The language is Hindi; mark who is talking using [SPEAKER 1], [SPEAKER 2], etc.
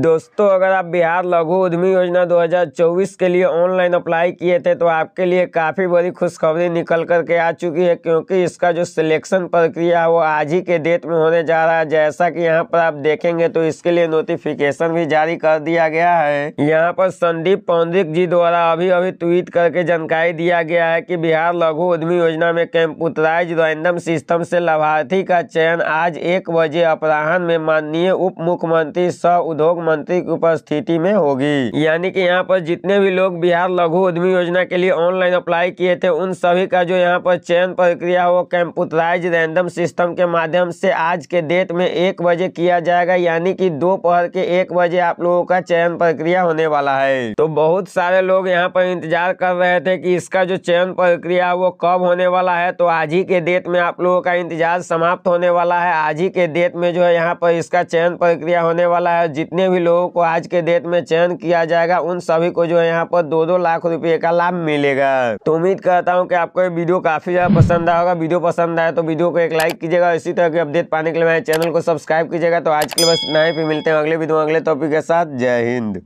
[SPEAKER 1] दोस्तों अगर आप बिहार लघु उद्यमी योजना 2024 के लिए ऑनलाइन अप्लाई किए थे तो आपके लिए काफ़ी बड़ी खुशखबरी निकल कर के आ चुकी है क्योंकि इसका जो सिलेक्शन प्रक्रिया है वो आज ही के डेट में होने जा रहा है जैसा कि यहाँ पर आप देखेंगे तो इसके लिए नोटिफिकेशन भी जारी कर दिया गया है यहाँ पर संदीप पौंडिक जी द्वारा अभी अभी ट्वीट करके जानकारी दिया गया है की बिहार लघु उद्यमी योजना में कंप्यूटराइज रैंडम सिस्टम से लाभार्थी का चयन आज एक बजे अपराहन में माननीय उप मुख्यमंत्री सह उद्योग मंत्री की उपस्थिति में होगी यानी कि यहाँ पर जितने भी लोग बिहार लघु उद्यमी योजना के लिए ऑनलाइन अप्लाई किए थे उन सभी का जो यहाँ पर चयन प्रक्रिया वो कंप्यूटराइज रैंडम सिस्टम के माध्यम से आज के डेट में एक बजे किया जाएगा यानी की दोपहर के एक बजे आप लोगों का चयन प्रक्रिया होने वाला है तो बहुत सारे लोग यहाँ पर इंतजार कर रहे थे की इसका जो चयन प्रक्रिया वो कब होने वाला है तो आज ही के डेट में आप लोगों का इंतजार समाप्त होने वाला है आज ही के डेट में जो है यहाँ पर इसका चयन प्रक्रिया होने वाला है जितने भी लोगों को आज के डेट में चयन किया जाएगा उन सभी को जो है यहाँ पर दो दो लाख रुपए का लाभ मिलेगा तो उम्मीद करता हूँ कि आपको ये वीडियो काफी ज्यादा पसंद आया होगा वीडियो पसंद आए तो वीडियो को एक लाइक कीजिएगा इसी तरह की अपडेट पाने के लिए मेरे चैनल को सब्सक्राइब कीजिएगा तो आज के लिए बस नए ही मिलते हैं अगले वीडियो अगले टॉपिक के साथ जय हिंद